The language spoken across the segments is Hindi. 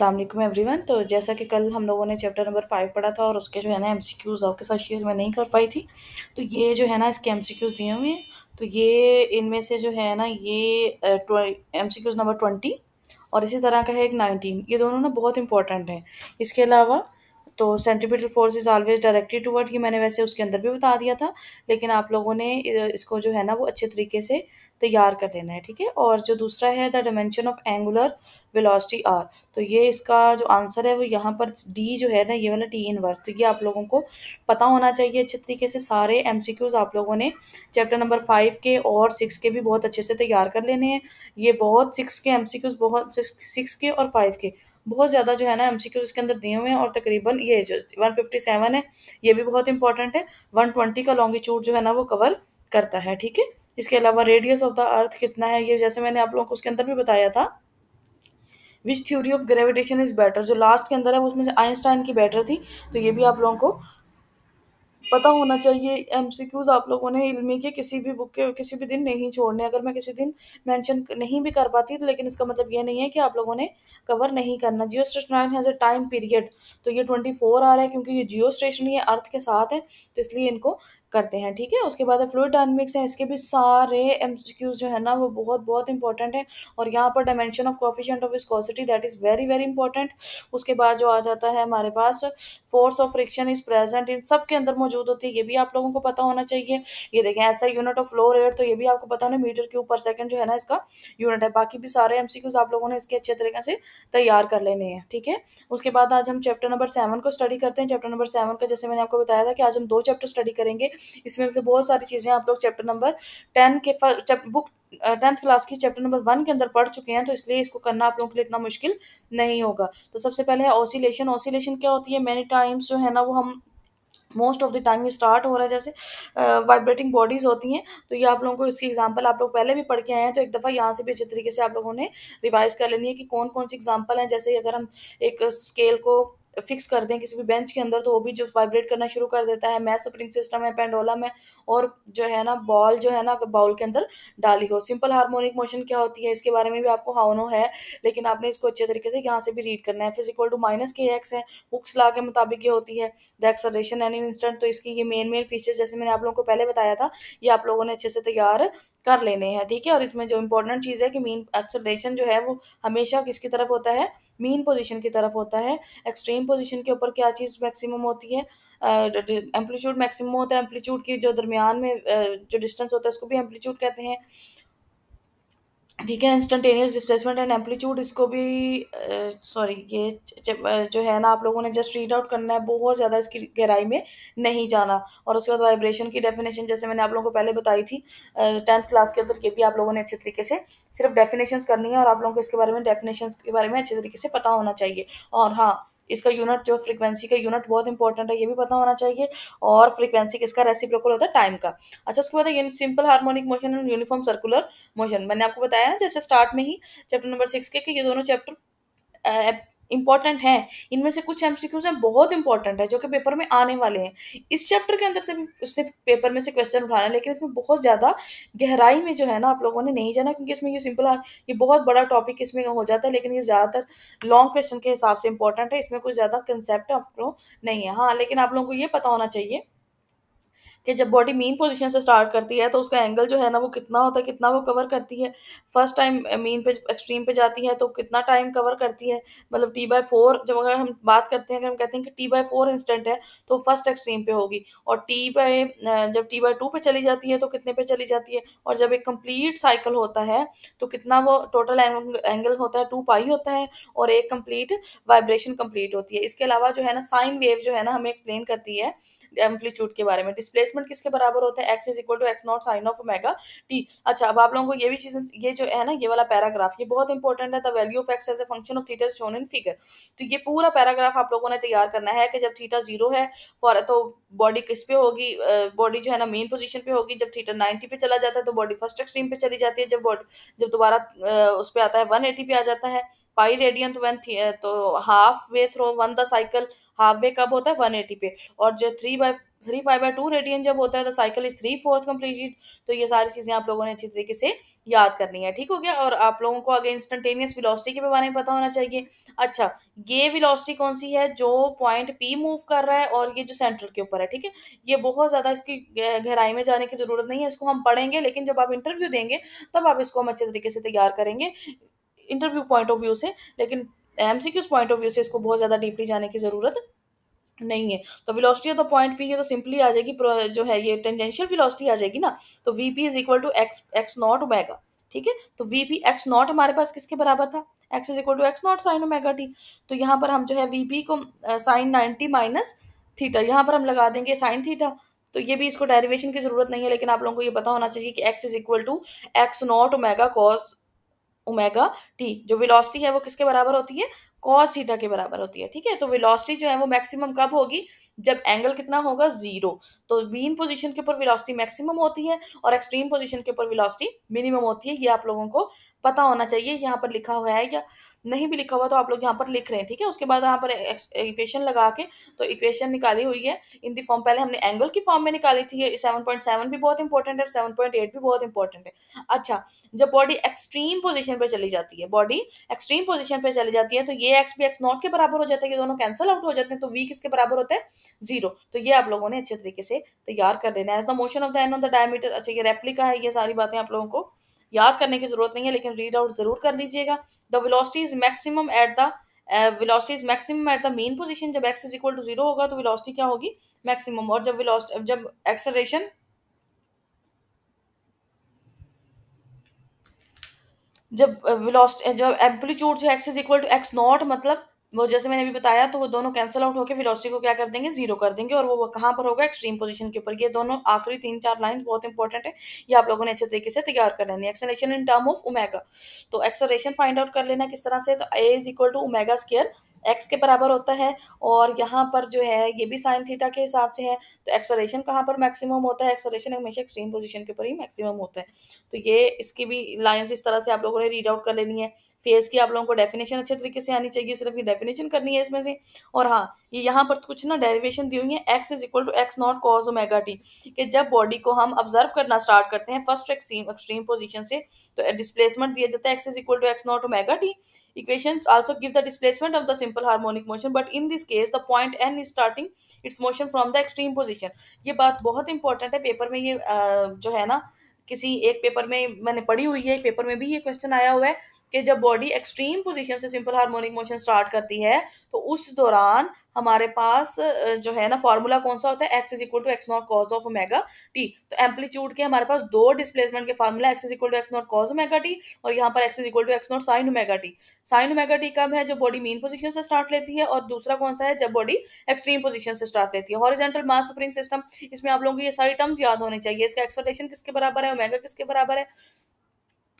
एवरी एवरीवन तो जैसा कि कल हम लोगों ने चैप्टर नंबर फाइव पढ़ा था और उसके जो है ना एम सी क्यूज़ आपके साथ शेयर मैं नहीं कर पाई थी तो ये जो है ना इसके एम सी क्यूज़ दिए हुए हैं तो ये इनमें से जो है ना ये M C Qs number twenty और इसी तरह का है एक नाइनटीन ये दोनों ना बहुत इंपॉर्टेंट हैं इसके अलावा तो centripetal force is always directly toward ये मैंने वैसे उसके अंदर भी बता दिया था लेकिन आप लोगों ने इसको जो है ना वो अच्छे तरीके से तैयार कर देना है ठीक है और जो दूसरा है the dimension of angular velocity are तो ये इसका जो आंसर है वो यहाँ पर डी जो है ना ये वाला टी इनवर्स तो ये आप लोगों को पता होना चाहिए अच्छे तरीके से सारे एम आप लोगों ने चैप्टर नंबर फाइव के और सिक्स के भी बहुत अच्छे से तैयार कर लेने हैं ये बहुत सिक्स के एम बहुत सिक्स के और फाइव के बहुत ज़्यादा जो है ना एम इसके अंदर दिए हुए हैं और तकरीबन ये जो वन फिफ्टी सेवन है ये भी बहुत इंपॉर्टेंट है वन ट्वेंटी का लॉन्गिट्यूड जो है ना वो कवर करता है ठीक है इसके अलावा रेडियस ऑफ द अर्थ कितना है ये जैसे मैंने आप लोगों को उसके अंदर भी बताया था which theory of gravitation is better जो लास्ट के अंदर है उसमें से आइंस्टाइन की बेटर थी तो ये भी आप लोगों को पता होना चाहिए क्यूज आप लोगों ने इलमी के किसी भी बुक के किसी भी दिन नहीं छोड़ने अगर मैं किसी दिन मेंशन नहीं भी कर पाती तो लेकिन इसका मतलब ये नहीं है कि आप लोगों ने कवर नहीं करना geo station has a time period तो ये ट्वेंटी फोर आ रहा है क्योंकि ये जियो स्टेशन ही अर्थ के साथ है तो इसलिए इनको करते हैं ठीक है उसके बाद फ्लूड डायनमिक्स है इसके भी सारे एम जो है ना वो बहुत बहुत इंपॉर्टेंट है और यहाँ पर dimension of coefficient of viscosity that is very very important उसके बाद जो आ जाता है हमारे पास force of friction is present in सब के अंदर मौजूद होती है ये भी आप लोगों को पता होना चाहिए ये देखें ऐसा यूनिट ऑफ फ्लो रेट तो ये भी आपको पता ना मीटर क्यूब पर सेकेंड जो है ना इसका यूनिट है बाकी भी सारे एम आप लोगों ने इसके अच्छे तरीके से तैयार कर लेने हैं ठीक है उसके बाद आज हम चैप्टर नंबर सेवन को स्टडी करते हैं चैप्टर नंबर सेवन का जैसे मैंने आपको बताया था कि आज हम दो चैप्टर स्टडी करेंगे इसमें से बहुत सारी चीज़ें आप लोग चैप्टर नंबर टेन के बुक टेंथ क्लास की चैप्टर नंबर वन के अंदर पढ़ चुके हैं तो इसलिए इसको करना आप लोगों के लिए इतना मुश्किल नहीं होगा तो सबसे पहले है ऑसिलेशन ऑसिलेशन क्या होती है मैनी टाइम्स जो है ना वो हम मोस्ट ऑफ द टाइम ये स्टार्ट हो रहा है जैसे वाइब्रेटिंग uh, बॉडीज़ होती हैं तो ये आप लोगों को इसकी एग्जांपल आप लोग पहले भी पढ़ के आए हैं तो एक दफ़ा यहाँ से भी अच्छे तरीके से आप लोगों ने रिवाइज कर लेनी है कि कौन कौन सी एग्जांपल हैं जैसे अगर हम एक स्केल को फिक्स कर दें किसी भी बेंच के अंदर तो वो भी जो वाइब्रेट करना शुरू कर देता है मैथ स्प्रिंग सिस्टम है पेंडोला में और जो है ना बॉल जो है ना बाउल के अंदर डाली हो सिंपल हार्मोनिक मोशन क्या होती है इसके बारे में भी आपको हाउनो है लेकिन आपने इसको अच्छे तरीके से यहाँ से भी रीड करना है फिजिकल टू माइनस के एक्स है बुक्स ला के मुताबिक ये होती है द एक्सलेशन एन इंस्टेंट तो इसकी ये मेन मेन फीचर्स जैसे मैंने आप लोगों को पहले बताया था ये आप लोगों ने अच्छे से तैयार कर लेने हैं ठीक है और इसमें जो इम्पोर्टेंट चीज़ है कि मीन एक्सलेशन जो है वो हमेशा किसकी तरफ होता है मीन पोजीशन की तरफ होता है एक्सट्रीम पोजीशन के ऊपर क्या चीज़ मैक्सिमम होती है एम्पलीट्यूड मैक्सिमम होता है एम्पलीट्यूड की जो दरमियान में जो डिस्टेंस होता है उसको भी एम्पलीट्यूड कहते हैं ठीक है इंस्टेंटेनियस डिस्प्लेसमेंट एंड एम्पलीट्यूड इसको भी सॉरी ये जो है ना आप लोगों ने जस्ट रीड आउट करना है बहुत ज़्यादा इसकी गहराई में नहीं जाना और उसके बाद वाइब्रेशन की डेफिनेशन जैसे मैंने आप लोगों को पहले बताई थी टेंथ क्लास के अंदर ये भी आप लोगों ने अच्छे तरीके से सिर्फ डेफिनेशन करनी है और आप लोगों को इसके बारे में डेफिनेशन के बारे में अच्छे तरीके से पता होना चाहिए और हाँ इसका यूनिट जो फ्रिक्वेंसी का यूनिट बहुत इंपॉर्टेंट है ये भी पता होना चाहिए और फ्रीक्वेंसी किसका रेसिप्रोकल होता है टाइम का अच्छा उसके बाद simple harmonic motion and uniform circular motion मैंने आपको बताया ना जैसे स्टार्ट में ही चैप्टर नंबर सिक्स के कि ये दोनों चैप्टर इंपॉर्टेंट है इनमें से कुछ एमसीक्यूज हैं बहुत इंपॉर्टेंट है जो कि पेपर में आने वाले हैं इस चैप्टर के अंदर से भी उसने पेपर में से क्वेश्चन उठाना है लेकिन इसमें बहुत ज़्यादा गहराई में जो है ना आप लोगों ने नहीं जाना क्योंकि इसमें ये सिंपल ये बहुत बड़ा टॉपिक इसमें हो जाता है लेकिन ये ज़्यादातर लॉन्ग क्वेश्चन के हिसाब से इंपॉर्टेंट है इसमें कुछ ज़्यादा कंसेप्ट आप लोग नहीं है हाँ लेकिन आप लोगों को ये पता होना चाहिए कि जब बॉडी मीन पोजीशन से स्टार्ट करती है तो उसका एंगल जो है ना वो कितना होता है कितना वो कवर करती है फर्स्ट टाइम मीन पे एक्सट्रीम पे जाती है तो कितना टाइम कवर करती है मतलब टी बाई फोर जब अगर हम बात करते हैं अगर हम कहते हैं कि टी बाई फोर इंस्टेंट है तो फर्स्ट एक्सट्रीम पे होगी और टी बाय जब टी बाई टू पे चली जाती है तो कितने पे चली जाती है और जब एक कंप्लीट साइकिल होता है तो कितना वो टोटल एंगल होता है टू पाई होता है और एक कंप्लीट वाइब्रेशन कंप्लीट होती है इसके अलावा जो है ना साइन वेव जो है ना हमें एक्सप्लेन करती है एम्पलीट्यूड के बारे में डिस्प्लेसमेंट किसके बराबर होता है x is equal to x not sine omega T अच्छा अब आप लोगों को ये भी चीज ये जो है ना ये वाला पैराग्राफ ये बहुत इंपॉर्टेंट है the value of x as a function of theta shown in figure तो ये पूरा पैराग्राफ आप लोगों ने तैयार करना है कि जब थीटा जीरो है और तो बॉडी किस पे होगी बॉडी जो है ना मेन पोजीशन पे होगी जब थीटा नाइनटी पे चला जाता है तो बॉडी फर्स्ट एक्सट्रीम पे चली जाती है जब बॉडी जब दोबारा उस पर आता है वन एटी पे आ जाता है पाई रेडियन तो वन तो half way through one the cycle half way कब होता है वन एटी पे और जो three by three five by two radian जब होता है तो cycle is three fourth completed तो ये सारी चीज़ें आप लोगों ने अच्छी तरीके से याद करनी है ठीक हो गया और आप लोगों को आगे इंस्टेंटेनियस विलॉसिटी के बारे में पता होना चाहिए अच्छा ये विलॉसिटी कौन सी है जो पॉइंट पी मूव कर रहा है और ये जो सेंटर के ऊपर है ठीक है ये बहुत ज़्यादा इसकी गहराई में जाने की ज़रूरत नहीं है इसको हम पढ़ेंगे लेकिन जब आप इंटरव्यू देंगे तब आप इसको हम अच्छे तरीके से तैयार करेंगे इंटरव्यू पॉइंट ऑफ व्यू से लेकिन M C Qs point of view से इसको बहुत ज़्यादा डीपली जाने की ज़रूरत नहीं है तो velocity of the point P है तो सिंपली आ जाएगी जो है ये टेंजेंशियल वेलोसिटी आ जाएगी ना तो V P is equal to x x not omega ठीक है तो वी पी एक्स नॉट हमारे पास किसके बराबर था x is equal to x not sine omega T तो यहाँ पर हम जो है वी पी को साइन नाइन्टी माइनस थीटा यहाँ पर हम लगा देंगे साइन थीटा तो ये भी इसको डेरिवेशन की ज़रूरत नहीं है लेकिन आप लोगों को ये पता होना चाहिए कि x is equal to x not omega cos omega T जो वेलोसिटी है वो किसके बराबर होती है कॉस थीटा के बराबर होती है ठीक है तो वेलोसिटी जो है वो मैक्सिमम कब होगी जब एंगल कितना होगा जीरो तो मीन पोजीशन के ऊपर वेलोसिटी मैक्सिमम होती है और एक्सट्रीम पोजीशन के ऊपर वेलोसिटी मिनिमम होती है ये आप लोगों को पता होना चाहिए यहाँ पर लिखा हुआ है या नहीं भी लिखा हुआ तो आप लोग यहाँ पर लिख रहे हैं ठीक है उसके बाद यहाँ पर इक्वेशन लगा के तो इक्वेशन निकाली हुई है इन दी फॉर्म पहले हमने एंगल की फॉर्म में निकाली थी सेवन पॉइंट सेवन भी बहुत इंपॉर्टेंट है सेवन पॉइंट एट भी बहुत इंपॉर्टेंट है अच्छा जब बॉडी एक्सट्रीम पोजिशन पर चली जाती है बॉडी एक्सट्रीम पोजिशन पर चली जाती है तो ये एक्स भी एक्स नॉट के बराबर हो जाता है ये दोनों कैंसल आउट हो जाते हैं तो वी किसके बराबर होता है जीरो तो ये आप लोगों ने अच्छे तरीके से तैयार कर देना है as the motion of the N on the diameter अच्छा ये रेप्लिका है ये सारी बातें आप लोगों को याद करने की ज़रूरत नहीं है लेकिन रीड आउट ज़रूर कर लीजिएगा the velocity is maximum at the velocity is maximum at the mean position जब x is equal to zero होगा तो वेलोसिटी क्या होगी मैक्सिमम और जब वेलोसिटी जब एक्सलेशन जब वेलोसिटी uh, जब एम्पलीट्यूड जो x is equal to x not मतलब वो जैसे मैंने अभी बताया तो वो दोनों कैंसिल आउट होकर वेलोसिटी को क्या कर देंगे जीरो कर देंगे और वो कहाँ पर होगा एक्सट्रीम पोजीशन के ऊपर ये दोनों आखिरी तीन चार लाइन बहुत इंपॉर्टेंट है ये आप लोगों ने अच्छे तरीके से तैयार कर लेनी है acceleration in term of omega तो एक्सलेशन फाइंड आउट कर लेना किस तरह से तो A is equal to omega square x के बराबर होता है और यहाँ पर जो है ये भी साइन थीटा के हिसाब से है तो एक्सोलेशन कहाँ पर मैक्सिमम होता है एक्सोलेशन हमेशा एक्सट्रीम पोजिशन के ऊपर ही मैक्सिमम होता है तो ये इसकी भी लाइन्स इस तरह से आप लोगों ने रीड आउट कर लेनी है फेस की आप लोगों को डेफिनेशन अच्छे तरीके से आनी चाहिए सिर्फ ये डेफिनेशन करनी है इसमें से और हाँ ये यहाँ पर कुछ ना डेरिवेशन दी हुई है x is equal to x not cos omega T कि जब बॉडी को हम ऑब्जर्व करना स्टार्ट करते हैं फर्स्ट एक्सट्रीम एक्सट्रीम पोजिशन से तो डिस्प्लेसमेंट दिया जाता है x is equal to x not omega T equations also give the displacement of the simple harmonic motion but in this case the point n is starting its motion from the extreme position ye baat bahut important hai paper mein ye जो है ना किसी एक पेपर में मैंने पढ़ी हुई है एक पेपर में भी ये क्वेश्चन आया हुआ है कि जब बॉडी एक्सट्रीम पोजीशन से सिंपल हार्मोनिक मोशन स्टार्ट करती है तो उस दौरान हमारे पास जो है ना फॉर्मूला कौन सा होता है x is equal to x not cos of omega T तो एम्पलीट्यूड के हमारे पास दो डिस्प्लेसमेंट के formula x is equal to x not cos omega T और यहाँ पर x is equal to x not sine omega T sine omega T कब है जब बॉडी मेन पोजीशन से स्टार्ट लेती है और दूसरा कौन सा है जब बॉडी एक्सट्रीम पोजीशन से स्टार्ट लेती है हॉरिजेंटल मास स्प्रिंग सिस्टम इसमें आप लोगों को ये सारी टर्म्स याद होने चाहिए इसका एक्सोटेशन किसके बराबर है ओमेगा किसके बराबर है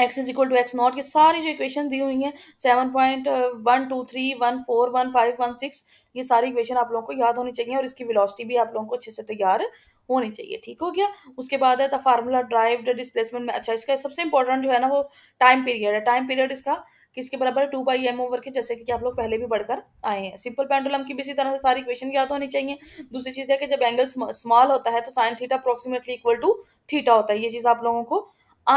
x is equal to x not ये सारी जो इक्वेशन दी हुई हैं seven point one two three one four one five one six ये सारी इक्वेशन आप लोगों को याद होनी चाहिए और इसकी विलॉसिटी भी आप लोगों को अच्छे से तैयार होनी चाहिए ठीक हो गया उसके बाद है द फार्मूला ड्राइव डिस्प्लेसमेंट में अच्छा इसका सबसे इंपॉर्टेंट जो है ना वो टाइम पीरियड है टाइम पीरियड इसका किसके बराबर टू बाई एम ओवर के जैसे कि आप लोग पहले भी बढ़कर आए हैं सिंपल पेंडुलम की भी इसी तरह से सारी इक्वेशन याद होनी चाहिए दूसरी चीज़ है कि जब एंगल स्मॉल होता है तो sine theta approximately equal to theta होता है ये चीज़ आप लोगों को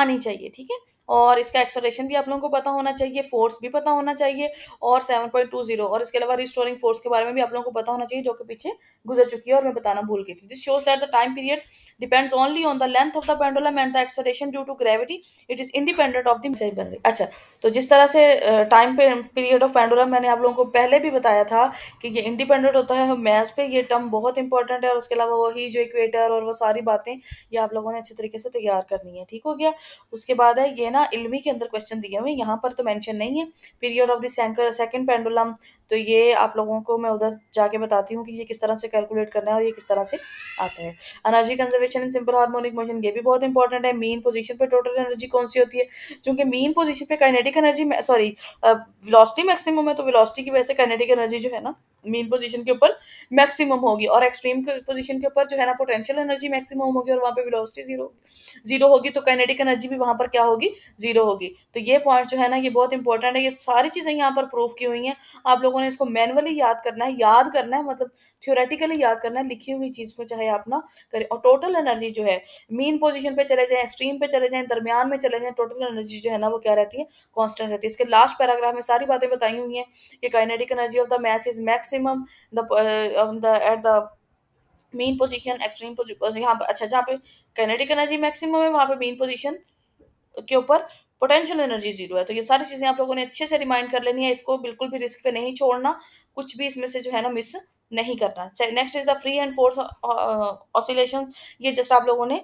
आनी चाहिए ठीक है और इसका एक्सलेशन भी आप लोगों को पता होना चाहिए फोर्स भी पता होना चाहिए और सेवन पॉइंट टू जीरो और इसके अलावा रिस्टोरिंग फोर्स के बारे में भी आप लोगों को पता होना चाहिए जो कि पीछे गुजर चुकी है और मैं बताना भूल गई थी this shows that the time period depends only on the length of the pendulum and the acceleration due to gravity it is independent of the सही अच्छा तो जिस तरह से टाइम पीरियड ऑफ पेंडुलम मैंने आप लोगों को पहले भी बताया था कि ये इंडिपेंडेंट होता है मैथ्स पे ये टर्म बहुत इंपॉर्टेंट है और उसके अलावा वही जो इक्वेटर और वो सारी बातें ये आप लोगों ने अच्छे तरीके से तैयार करनी है ठीक हो गया उसके बाद है ये ना ना इलमी के अंदर क्वेश्चन दिए हुए यहाँ पर तो मेंशन नहीं है period of the second pendulum तो ये आप लोगों को मैं उधर जाके बताती हूँ कि ये किस तरह से कैलकुलेट करना है और ये किस तरह से आता है energy conservation in simple harmonic motion ये भी बहुत इंपॉर्टेंट है मेन पोजीशन पे टोटल एनर्जी कौन सी होती है क्योंकि मेन पोजीशन पे kinetic energy sorry velocity maximum है तो विलॉसिटी की वजह से काइनेटिक एनर्जी जो है ना मेन पोजीशन के ऊपर मैक्सिमम होगी और एक्सट्रीम पोजीशन के ऊपर जो है ना पोटेंशियल एनर्जी मैक्सिमम होगी और वहाँ पे विलॉसिटी जीरो जीरो होगी तो काइनेटिक एनर्जी भी वहाँ पर क्या होगी जीरो होगी तो ये पॉइंट जो है ना ये बहुत इंपॉर्टेंट है ये सारी चीज़ें यहाँ पर प्रूफ की हुई हैं आप लोगों ने इसको मैनुअली याद करना है याद करना है मतलब थ्योरेटिकली याद करना है लिखी हुई चीज़ को चाहे आप ना करें और टोटल एनर्जी जो है मीन पोजीशन पे चले जाएं एक्सट्रीम पे चले जाएं दरमियान में चले जाएं टोटल एनर्जी जो है ना वो क्या रहती है कांस्टेंट रहती है इसके लास्ट पैराग्राफ में सारी बातें बताई हुई हैं कि kinetic energy of the mass is maximum the at the mean position extreme position यहाँ पर अच्छा जहाँ पे काइनेटिक एनर्जी मैक्सिमम है वहाँ पे मेन पोजिशन के ऊपर पोटेंशियल एनर्जी जीरो है तो ये सारी चीज़ें आप लोगों ने अच्छे से रिमाइंड कर लेनी है इसको बिल्कुल भी रिस्क पे नहीं छोड़ना कुछ भी इसमें से जो है ना मिस नहीं करना next is the free and force oscillation ये जस्ट आप लोगों ने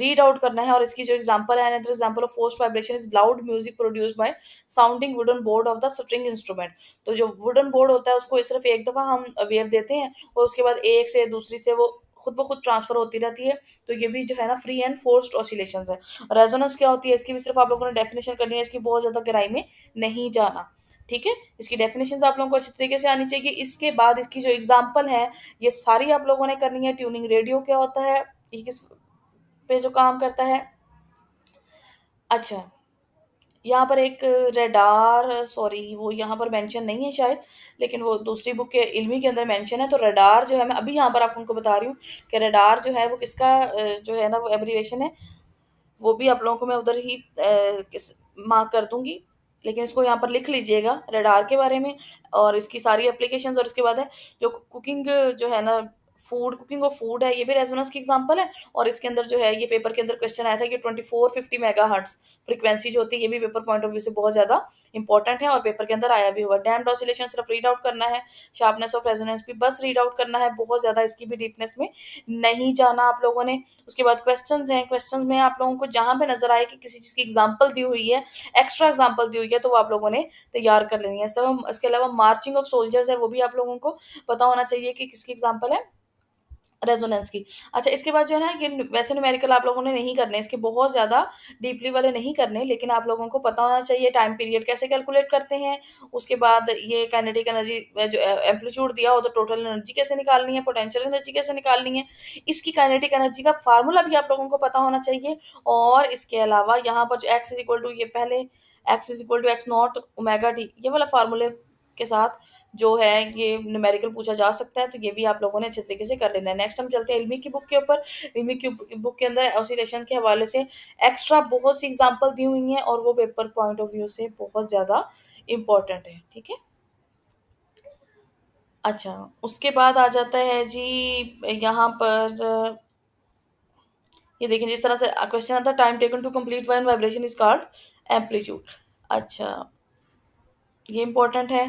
रीड आउट करना है और इसकी जो एग्जाम्पल है another example of forced vibration is loud music produce by sounding wooden board of the string instrument तो जो वुडन बोर्ड होता है उसको सिर्फ एक दफा हम वेव देते हैं और उसके बाद एक से दूसरी से वो खुद ब खुद ट्रांसफर होती रहती है तो ये भी जो है ना फ्री एंड फोर्स्ड ऑसिलेशन है रेजोनेंस क्या होती है इसकी भी सिर्फ आप लोगों ने डेफिनेशन करनी है इसकी बहुत ज़्यादा गहराई में नहीं जाना ठीक है इसकी डेफिनेशन आप लोगों को अच्छे तरीके से आनी चाहिए इसके बाद इसकी जो एग्जाम्पल है ये सारी आप लोगों ने करनी है ट्यूनिंग रेडियो क्या होता है ये किस पे जो काम करता है अच्छा यहाँ पर एक रेडार सॉरी वो यहाँ पर मेंशन नहीं है शायद लेकिन वो दूसरी बुक के इल्मी के अंदर मेंशन है तो रेडार जो है मैं अभी यहाँ पर आप उनको बता रही हूँ कि रेडार जो है वो किसका जो है ना वो एब्रीवेशन है वो भी आप लोगों को मैं उधर ही मार्क कर दूँगी लेकिन इसको यहाँ पर लिख लीजिएगा रेडार के बारे में और इसकी सारी एप्लीकेशन और इसके बाद है जो कुकिंग जो है ना फूड कुकिंग ऑफ फूड है ये भी रेजोनेंस की एग्जांपल है और इसके अंदर जो है ये पेपर के अंदर क्वेश्चन आया था कि twenty four fifty mega hertz जो होती है ये भी पेपर पॉइंट ऑफ व्यू से बहुत ज़्यादा इंपॉर्टेंट है और पेपर के अंदर आया भी हुआ डैम डॉसिलेशन सिर्फ रीड आउट करना है शार्पनेस ऑफ रेजोनेंस भी बस रीड आउट करना है बहुत ज़्यादा इसकी भी डीपनेस में नहीं जाना आप लोगों ने उसके बाद क्वेश्चन हैं क्वेश्चन में आप लोगों को जहां पर नजर आए कि किसी चीज़ की एग्जाम्पल दी हुई है एक्स्ट्रा एग्जाम्पल दी हुई है तो वो आप लोगों ने तैयार कर लेनी है इसके अलावा मार्चिंग ऑफ सोल्जर्स है वो भी आप लोगों को पता होना चाहिए कि किसकी एग्जाम्पल है रेजोनेंस की अच्छा इसके बाद जो है ना ये वैसे न्यूमेरिकल आप लोगों ने नहीं करने इसके बहुत ज़्यादा डीपली वाले नहीं करने लेकिन आप लोगों को पता होना चाहिए टाइम पीरियड कैसे कैलकुलेट करते हैं उसके बाद ये कैनेटिक एनर्जी जो एम्पलीट्यूड दिया हो तो टोटल एनर्जी कैसे निकालनी है पोटेंशियल एनर्जी कैसे निकालनी है इसकी कैनेटिक एनर्जी का फार्मूला भी आप लोगों को पता होना चाहिए और इसके अलावा यहाँ पर जो एक्स इज इक्वल टू ये पहले x is equal to x not omega T ये वाला फार्मूले के साथ जो है ये न्यूमेरिकल पूछा जा सकता है तो ये भी आप लोगों ने अच्छे तरीके से कर लेना है नेक्स्ट हम चलते हैं इलमी की बुक के ऊपर इलमी की बुक के अंदर ऑसिलेशन के हवाले से एक्स्ट्रा बहुत सी एग्जाम्पल दी हुई हैं और वो पेपर पॉइंट ऑफ व्यू से बहुत ज़्यादा इम्पॉर्टेंट है ठीक है अच्छा उसके बाद आ जाता है जी यहाँ पर ये देखें जिस तरह से क्वेश्चन आता है time taken to complete one vibration is called amplitude अच्छा ये इम्पोर्टेंट है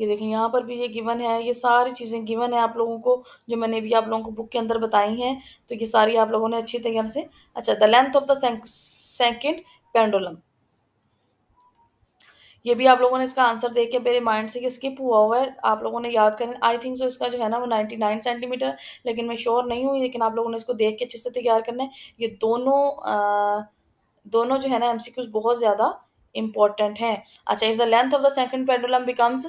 ये देखें यहाँ पर भी ये गिवन है ये सारी चीज़ें गिवन है आप लोगों को जो मैंने भी आप लोगों को बुक के अंदर बताई हैं तो ये सारी आप लोगों ने अच्छी तरीके से अच्छा the length of the second pendulum ये भी आप लोगों ने इसका आंसर देख के मेरे माइंड से कि स्किप हुआ हुआ है आप लोगों ने याद करें आई थिंक सो इसका जो है ना वो नाइन्टी नाइन सेंटीमीटर लेकिन मैं श्योर नहीं हूँ लेकिन आप लोगों ने इसको देख के अच्छे से तैयार करना है ये दोनों आ, दोनों जो है ना एम बहुत ज़्यादा इंपॉर्टेंट हैं अच्छा if the length of the second pendulum becomes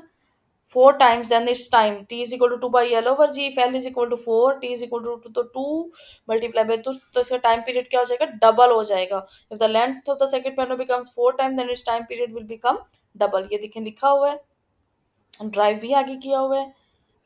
four times then its time t is equal to two by L over G if L is equal to four T is equal to two तो टू मल्टीप्लाई बाई टू तो इसका टाइम पीरियड क्या हो जाएगा डबल हो जाएगा if the length of the second panel become four time then its time period will become double ये देखें लिखा हुआ है ड्राइव भी आगे किया हुआ है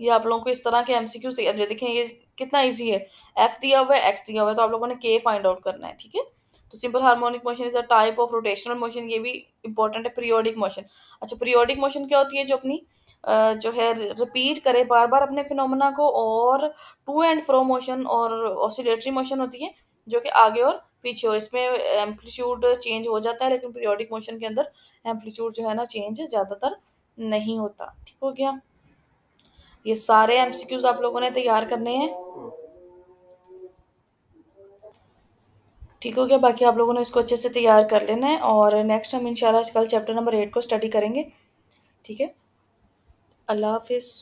ये आप लोगों को इस तरह के एम सी क्यूज अब ये देखें ये कितना ईजी है एफ दिया हुआ है एक्स दिया हुआ है तो आप लोगों ने के फाइंड आउट करना है ठीक है तो simple harmonic motion is a type of rotational motion ये भी इंपॉर्टेंट है पीरियोडिक मोशन अच्छा पीरियोडिक मोशन क्या होती है जो अपनी जो है रिपीट करे बार बार अपने फिनोमेना को और टू एंड फ्रो मोशन और ऑसिलेटरी मोशन होती है जो कि आगे और पीछे हो इसमें एम्पलीट्यूड चेंज हो जाता है लेकिन पीरियोडिक मोशन के अंदर एम्पलीट्यूड जो है ना चेंज ज़्यादातर नहीं होता ठीक हो गया ये सारे एमसीक्यूज आप लोगों ने तैयार करने हैं ठीक हो गया बाकी आप लोगों ने इसको अच्छे से तैयार कर लेना है और नेक्स्ट हम इंशाल्लाह कल चैप्टर नंबर एट को स्टडी करेंगे ठीक है अल्लाह हाफ़िज़